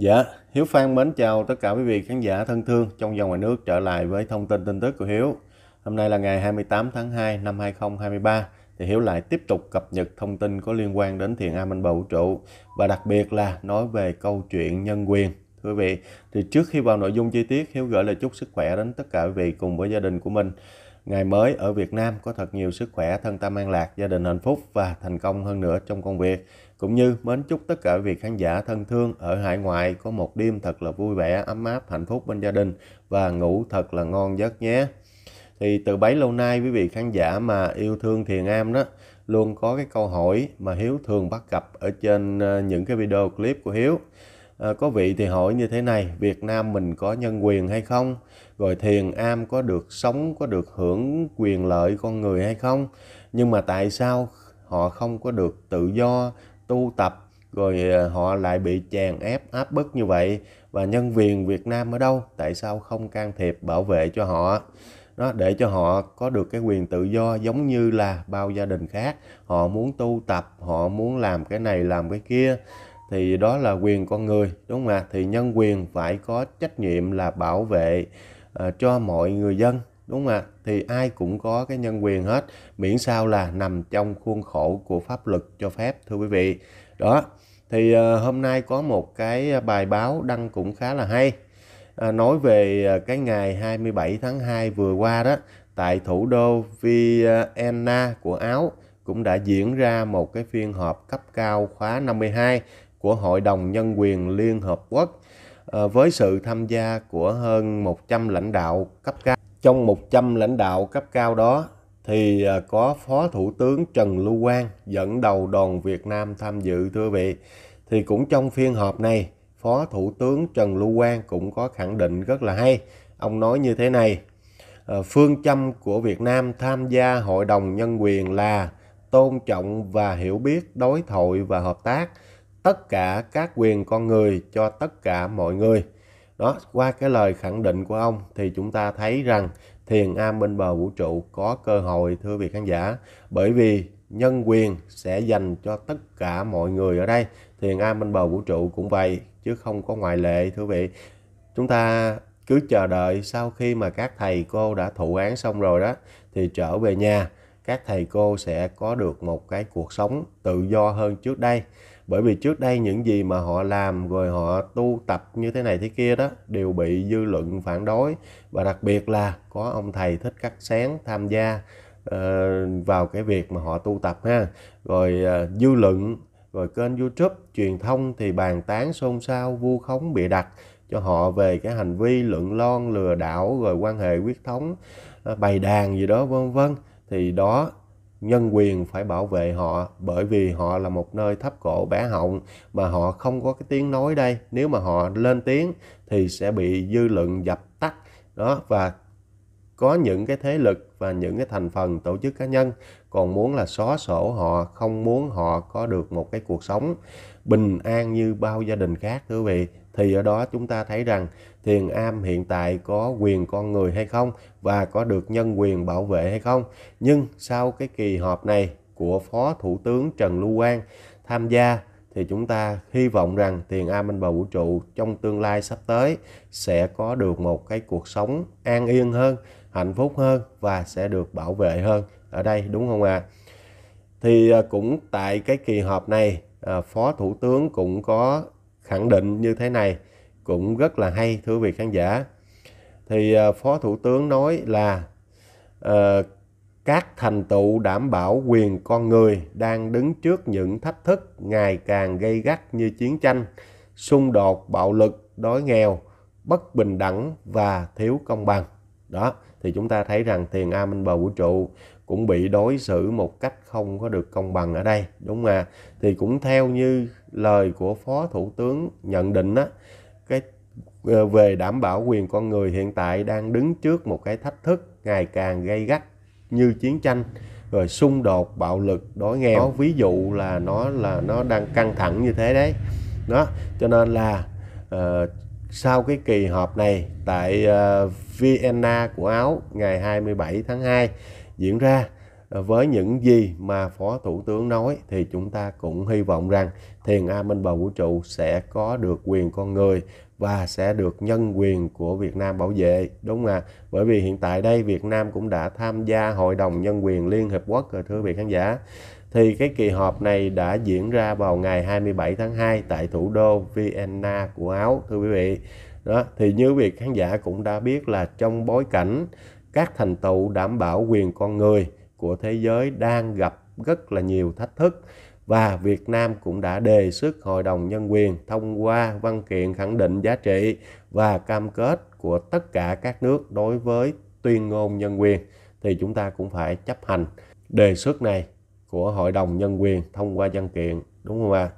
Dạ, Hiếu Phan mến chào tất cả quý vị khán giả thân thương trong và ngoài nước trở lại với thông tin tin tức của Hiếu. Hôm nay là ngày 28 tháng 2 năm 2023 thì Hiếu lại tiếp tục cập nhật thông tin có liên quan đến thiền Am Minh Bầu Vũ Trụ và đặc biệt là nói về câu chuyện nhân quyền. Thưa quý vị, thì trước khi vào nội dung chi tiết, Hiếu gửi lời chúc sức khỏe đến tất cả quý vị cùng với gia đình của mình ngày mới ở Việt Nam có thật nhiều sức khỏe, thân tâm an lạc, gia đình hạnh phúc và thành công hơn nữa trong công việc. Cũng như mến chúc tất cả vị khán giả thân thương ở hải ngoại có một đêm thật là vui vẻ, ấm áp, hạnh phúc bên gia đình và ngủ thật là ngon giấc nhé. Thì từ bấy lâu nay quý vị khán giả mà yêu thương Thiền Am đó luôn có cái câu hỏi mà Hiếu thường bắt gặp ở trên ờ, những cái video clip của Hiếu. Ờ, có vị thì hỏi như thế này Việt Nam mình có nhân quyền hay không rồi thiền am có được sống có được hưởng quyền lợi con người hay không nhưng mà tại sao họ không có được tự do tu tập rồi ờ, họ lại bị chèn ép áp bức như vậy và nhân quyền Việt Nam ở đâu tại sao không can thiệp bảo vệ cho họ đó để cho họ có được cái quyền tự do giống như là bao gia đình khác họ muốn tu tập họ muốn làm cái này làm cái kia thì đó là quyền con người đúng không ạ? Thì nhân quyền phải có trách nhiệm là bảo vệ uh, cho mọi người dân đúng không ạ? Thì ai cũng có cái nhân quyền hết miễn sao là nằm trong khuôn khổ của pháp luật cho phép thưa quý vị. Đó. Thì uh, hôm nay có một cái ờ, bài báo đăng cũng khá là hay. À, nói về cái ngày 27 tháng 2 vừa qua đó tại thủ đô Vienna của Áo cũng đã diễn ra một cái phiên họp cấp cao khóa 52 của Hội đồng Nhân quyền Liên Hợp Quốc ờ, với sự tham gia của hơn 100 lãnh đạo cấp cao. Trong 100 lãnh đạo cấp cao đó thì ờ, có Phó Thủ tướng Trần Lưu Quang dẫn đầu đoàn Việt Nam tham dự thưa vị. Thì cũng trong phiên họp này, Phó Thủ tướng Trần Lưu Quang cũng có khẳng định rất là hay. Ông nói như thế này, ờ, phương châm của Việt Nam tham gia Hội đồng Nhân quyền là tôn trọng và hiểu biết đối thoại và hợp tác – tất cả các quyền con người cho tất cả mọi người. Đó, qua cái lời khẳng định của ông thì chúng ta thấy rằng thiền am bên bờ vũ trụ có cơ hội thưa vị khán giả bởi vì nhân quyền sẽ dành cho tất cả mọi người ở đây. Thiền am bên bờ vũ trụ cũng vậy chứ không có ngoại lệ thưa vị. Chúng ta cứ chờ đợi sau khi mà các thầy cô đã thụ án xong rồi đó thì trở về nhà các thầy cô sẽ có được một cái cuộc sống tự do hơn trước đây bởi vì trước đây những gì mà họ làm rồi họ tu tập như thế này thế kia đó đều bị dư luận phản đối và đặc biệt là có ông thầy thích cắt sáng tham gia uh, vào cái việc mà họ tu tập ha rồi uh, dư luận rồi kênh youtube truyền thông thì bàn tán xôn xao vu khống bịa đặt cho họ về cái hành vi luận lon lừa đảo rồi quan hệ quyết thống ờ, bày đàn gì đó vân vân thì đó nhân quyền phải bảo vệ họ bởi vì họ là một nơi thấp cổ bé họng mà họ không có cái tiếng nói đây nếu mà họ lên tiếng thì sẽ bị dư luận dập tắt đó và có những cái thế lực và những cái thành phần tổ chức cá nhân còn muốn là xóa sổ họ không muốn họ có được một cái cuộc sống bình an như bao gia đình khác thưa quý vị thì ở đó chúng ta thấy rằng thiền am hiện tại có quyền con người hay không và có được nhân quyền bảo vệ hay không nhưng sau cái kỳ họp này của phó thủ tướng trần lưu quang tham gia thì chúng ta hy vọng rằng thiền am minh và vũ trụ trong tương lai sắp tới sẽ có được một cái cuộc sống an yên hơn hạnh phúc hơn và sẽ được bảo vệ hơn ở đây đúng không ạ? À? Thì cũng tại cái kỳ họp này à, Phó Thủ tướng cũng có khẳng định như thế này cũng rất là hay thưa vị khán giả. Thì à, Phó Thủ tướng nói là uh, các thành tựu đảm bảo quyền con người đang đứng trước những thách thức ngày càng gây gắt như chiến tranh, xung đột, bạo lực, đói nghèo, bất bình đẳng và thiếu công bằng đó thì chúng ta thấy rằng tiền a minh bầu vũ trụ cũng bị đối xử một cách không có được công bằng ở đây đúng không ạ thì cũng theo như lời của phó thủ tướng nhận định á cái ờ, về đảm bảo quyền con người hiện tại đang đứng trước một cái thách thức ngày càng gây gắt như chiến tranh rồi xung đột bạo lực đói nghèo ví dụ là nó là nó đang căng thẳng như thế đấy đó cho nên là uh, sau cái kỳ họp này tại ờ, Vienna của Áo ngày 27 tháng 2 diễn ra ờ, với những gì mà Phó Thủ tướng nói thì chúng ta cũng hy vọng rằng thiền A Minh Bầu Vũ Trụ sẽ có được quyền con người và sẽ được nhân quyền của Việt Nam bảo vệ đúng không ạ? Bởi vì hiện tại đây Việt Nam cũng đã tham gia Hội đồng Nhân quyền Liên Hiệp Quốc rồi thưa vị khán giả thì cái kỳ họp này đã diễn ra vào ngày 27 tháng 2 tại thủ đô Vienna của Áo thưa quý vị. Đó, thì như quý vị khán giả cũng đã biết là trong bối cảnh các thành tựu đảm bảo quyền con người của thế giới đang gặp rất là nhiều thách thức và Việt Nam cũng đã đề xuất Hội đồng Nhân quyền thông qua văn kiện khẳng định giá trị và cam kết của tất cả các nước đối với tuyên ngôn nhân quyền thì chúng ta cũng phải chấp hành đề xuất này của Hội đồng Nhân quyền thông qua văn kiện đúng không ạ?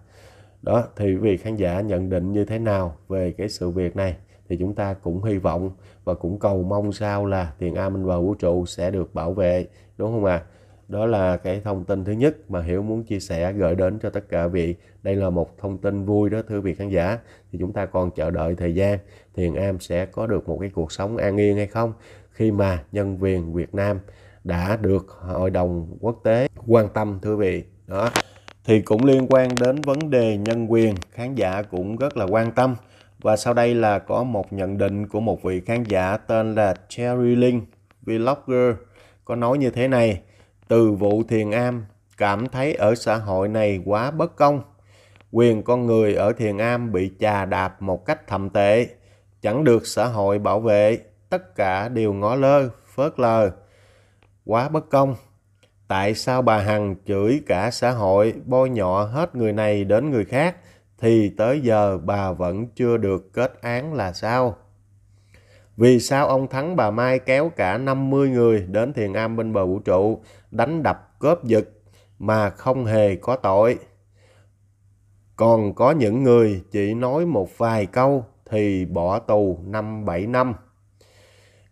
Đó thì quý vị khán giả nhận định như thế nào về cái sự việc này thì chúng ta cũng hy vọng và cũng cầu mong sao là tiền A Minh và vũ trụ sẽ được bảo vệ đúng không ạ? Đó là cái thông tin thứ nhất mà Hiểu muốn chia sẻ gửi đến cho tất cả vị. Đây là một thông tin vui đó thưa vị khán giả. Thì chúng ta còn chờ đợi thời gian Thiền Am sẽ có được một cái cuộc sống an yên hay không khi mà nhân viên Việt Nam đã được hội đồng quốc tế quan tâm thưa vị đó thì cũng liên quan đến vấn đề nhân quyền khán giả cũng rất là quan tâm và sau đây là có một nhận định của một vị khán giả tên là Cherry Link vlogger có nói như thế này từ vụ thiền am cảm thấy ở xã hội này quá bất công quyền con người ở thiền am bị chà đạp một cách thậm tệ chẳng được xã hội bảo vệ tất cả đều ngó lơ phớt lờ quá bất công. Tại sao bà Hằng chửi cả xã hội, bôi nhọ hết người này đến người khác, thì tới giờ bà vẫn chưa được kết án là sao? Vì sao ông Thắng bà Mai kéo cả 50 người đến thiền am bên bờ vũ trụ, đánh đập cướp giật mà không hề có tội? Còn có những người chỉ nói một vài câu thì bỏ tù 5-7 năm.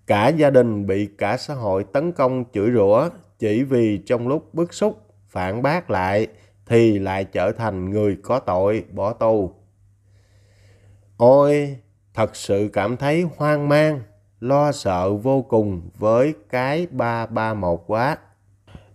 Cả gia đình bị cả xã hội tấn công chửi rủa chỉ vì trong lúc bức xúc phản bác lại thì lại trở thành người có tội bỏ tù. Ôi, thật sự cảm thấy hoang mang, lo sợ vô cùng với cái 331 quá.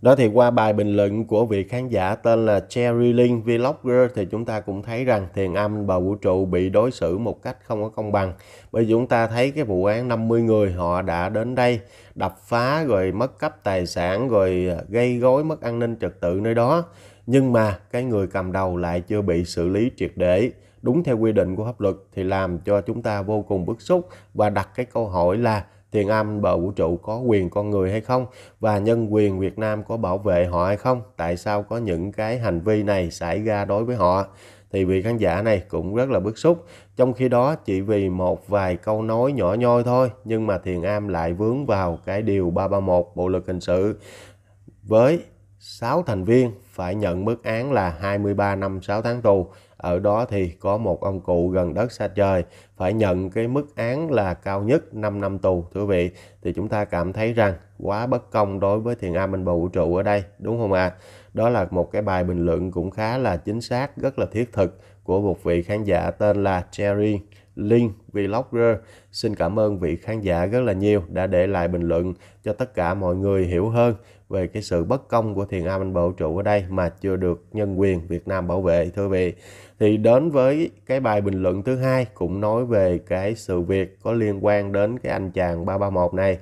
Đó thì qua bài bình luận của vị khán giả tên là Cherry Linh Vlogger thì chúng ta cũng thấy rằng thiền âm và vũ trụ bị đối xử một cách không có công bằng. Bởi chúng ta thấy cái vụ án 50 người họ đã đến đây đập phá rồi mất cắp tài sản rồi gây gối mất an ninh trật tự nơi đó. Nhưng mà cái người cầm đầu lại chưa bị xử lý triệt để đúng theo quy định của pháp luật thì làm cho chúng ta vô cùng bức xúc và đặt cái câu hỏi là thiền âm bờ vũ trụ có quyền con người hay không và nhân quyền Việt Nam có bảo vệ họ hay không tại sao có những cái hành vi này xảy ra đối với họ thì vị khán giả này cũng rất là bức xúc trong khi đó chỉ vì một vài câu nói nhỏ nhoi thôi nhưng mà thiền am lại vướng vào cái điều 331 bộ luật hình sự với 6 thành viên phải nhận mức án là 23 năm 6 tháng tù ở đó thì có một ông cụ gần đất xa trời phải nhận cái mức án là cao nhất 5 năm tù thưa quý vị thì chúng ta cảm thấy rằng quá bất công đối với thiền am minh bầu vũ trụ ở đây đúng không ạ à? đó là một cái bài bình luận cũng khá là chính xác rất là thiết thực của một vị khán giả tên là Cherry Linh Vlogger. Xin cảm ơn vị khán giả rất là nhiều đã để lại bình luận cho tất cả mọi người hiểu hơn về cái sự bất công của thiền am anh bộ trụ ở đây mà chưa được nhân quyền Việt Nam bảo vệ thưa vị. Thì đến với cái bài bình luận thứ hai cũng nói về cái sự việc có liên quan đến cái anh chàng 331 này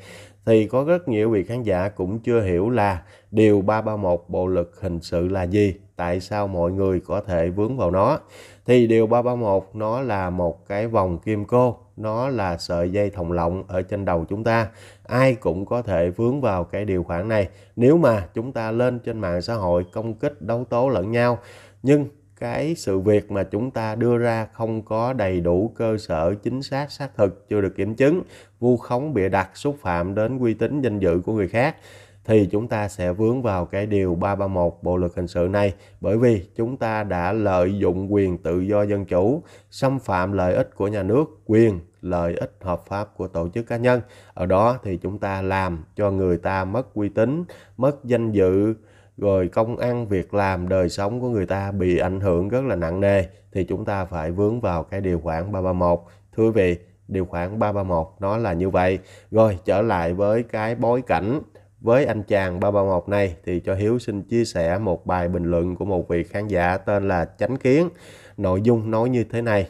thì có rất nhiều vị khán giả cũng chưa hiểu là điều 331 bộ luật hình sự là gì, tại sao mọi người có thể vướng vào nó thì điều 331 nó là một cái vòng kim cô nó là sợi dây thòng lọng ở trên đầu chúng ta ai cũng có thể vướng vào cái điều khoản này nếu mà chúng ta lên trên mạng xã hội công kích đấu tố lẫn nhau nhưng cái sự việc mà chúng ta đưa ra không có đầy đủ cơ sở chính xác xác thực chưa được kiểm chứng vu khống bịa đặt xúc phạm đến uy tín danh dự của người khác thì chúng ta sẽ vướng vào cái điều 331 bộ luật hình sự này bởi vì chúng ta đã lợi dụng quyền tự do dân chủ xâm phạm lợi ích của nhà nước quyền lợi ích hợp pháp của tổ chức cá nhân ở đó thì chúng ta làm cho người ta mất uy tín mất danh dự rồi công ăn việc làm đời sống của người ta bị ảnh hưởng rất là nặng nề thì chúng ta phải vướng vào cái điều khoản 331 thưa quý vị điều khoản 331 nó là như vậy rồi trở lại với cái bối cảnh với anh chàng 331 này thì cho Hiếu xin chia sẻ một bài bình luận của một vị khán giả tên là Chánh Kiến. Nội dung nói như thế này.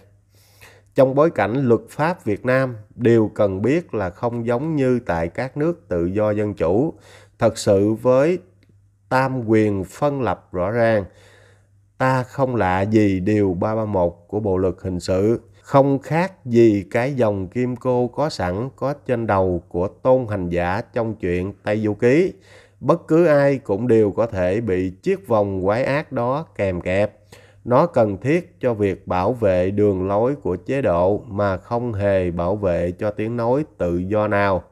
Trong bối cảnh luật pháp Việt Nam, điều cần biết là không giống như tại các nước tự do dân chủ. Thật sự với tam quyền phân lập rõ ràng, ta không lạ gì điều 331 của Bộ luật hình sự không khác gì cái dòng kim cô có sẵn có trên đầu của tôn hành giả trong chuyện Tây Du Ký. Bất cứ ai cũng đều có thể bị chiếc vòng quái ác đó kèm kẹp. Nó cần thiết cho việc bảo vệ đường lối của chế độ mà không hề bảo vệ cho tiếng nói tự do nào.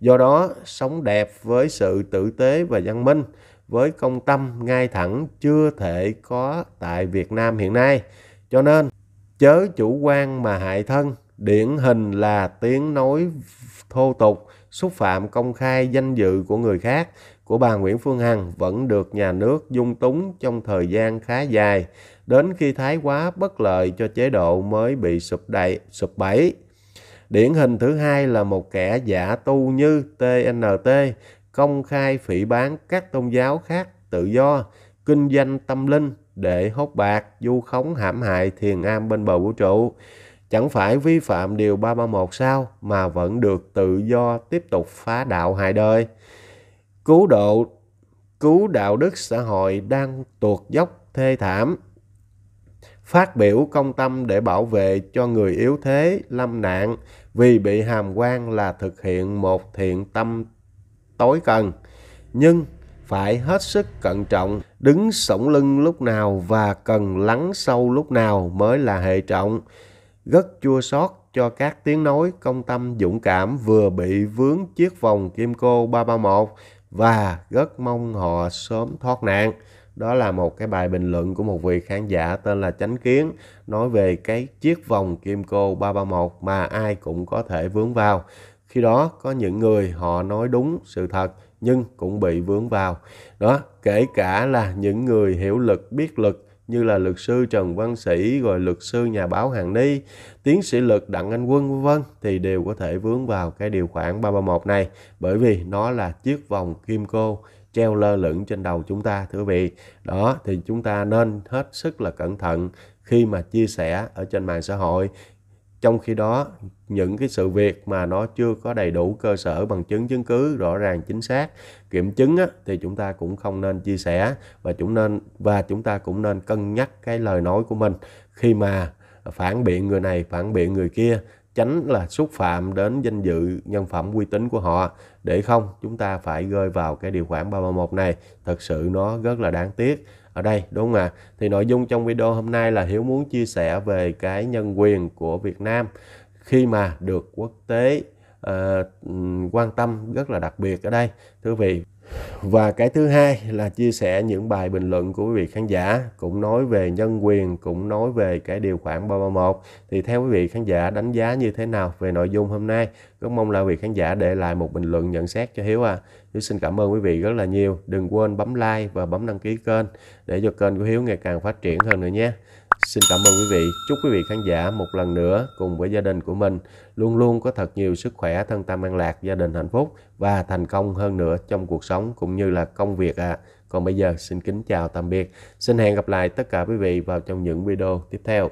Do đó, sống đẹp với sự tử tế và văn minh, với công tâm ngay thẳng chưa thể có tại Việt Nam hiện nay. Cho nên, chớ chủ quan mà hại thân điển hình là tiếng nói thô tục xúc phạm công khai danh dự của người khác của bà Nguyễn Phương Hằng vẫn được nhà nước dung túng trong thời gian khá dài, đến khi thái quá bất lợi cho chế độ mới bị sụp đậy, sụp bẫy. Điển hình thứ hai là một kẻ giả tu như TNT công khai phỉ bán các tôn giáo khác tự do, kinh doanh tâm linh, để hốt bạc, du khống hãm hại thiền am bên bờ vũ trụ. Chẳng phải vi phạm điều 331 sao mà vẫn được tự do tiếp tục phá đạo hại đời. Cứu độ, cứu đạo đức xã hội đang tuột dốc thê thảm. Phát biểu công tâm để bảo vệ cho người yếu thế, lâm nạn vì bị hàm quan là thực hiện một thiện tâm tối cần. Nhưng phải hết sức cẩn trọng, đứng sổng lưng lúc nào và cần lắng sâu lúc nào mới là hệ trọng. Rất chua xót cho các tiếng nói công tâm dũng cảm vừa bị vướng chiếc vòng kim cô 331 và rất mong họ sớm thoát nạn. Đó là một cái bài bình luận của một vị khán giả tên là Chánh Kiến nói về cái chiếc vòng kim cô 331 mà ai cũng có thể vướng vào. Khi đó có những người họ nói đúng sự thật, nhưng cũng bị vướng vào. Đó, kể cả là những người hiểu lực, biết lực như là luật sư Trần Văn Sĩ, rồi luật sư nhà báo Hàng Ni, tiến sĩ luật Đặng Anh Quân vân vân thì đều có thể vướng vào cái điều khoản 331 này bởi vì nó là chiếc vòng kim cô treo lơ lửng trên đầu chúng ta thưa quý vị. Đó thì chúng ta nên hết sức là cẩn thận khi mà chia sẻ ở trên mạng xã hội trong khi đó những cái sự việc mà nó chưa có đầy đủ cơ sở bằng chứng chứng cứ rõ ràng chính xác kiểm chứng á, thì chúng ta cũng không nên chia sẻ và chúng nên và chúng ta cũng nên cân nhắc cái lời nói của mình khi mà phản biện người này phản biện người kia tránh là xúc phạm đến danh dự nhân phẩm uy tín của họ để không chúng ta phải rơi vào cái điều khoản 331 này thật sự nó rất là đáng tiếc ở đây đúng không ạ? Thì nội dung trong video hôm nay là Hiếu muốn chia sẻ về cái nhân quyền của Việt Nam khi mà được quốc tế uh, quan tâm rất là đặc biệt ở đây. Thưa quý vị, và cái thứ hai là chia sẻ những bài bình luận của quý vị khán giả cũng nói về nhân quyền cũng nói về cái điều khoản 331 thì theo quý vị khán giả đánh giá như thế nào về nội dung hôm nay rất mong là quý vị khán giả để lại một bình luận nhận xét cho Hiếu à Hiếu xin cảm ơn quý vị rất là nhiều đừng quên bấm like và bấm đăng ký kênh để cho kênh của Hiếu ngày càng phát triển hơn nữa nhé Xin cảm ơn quý vị. Chúc quý vị khán giả một lần nữa cùng với gia đình của mình luôn luôn có thật nhiều sức khỏe, thân tâm an lạc, gia đình hạnh phúc và thành công hơn nữa trong cuộc sống cũng như là công việc ạ. À. Còn bây giờ xin kính chào tạm biệt. Xin hẹn gặp lại tất cả quý vị vào trong những video tiếp theo.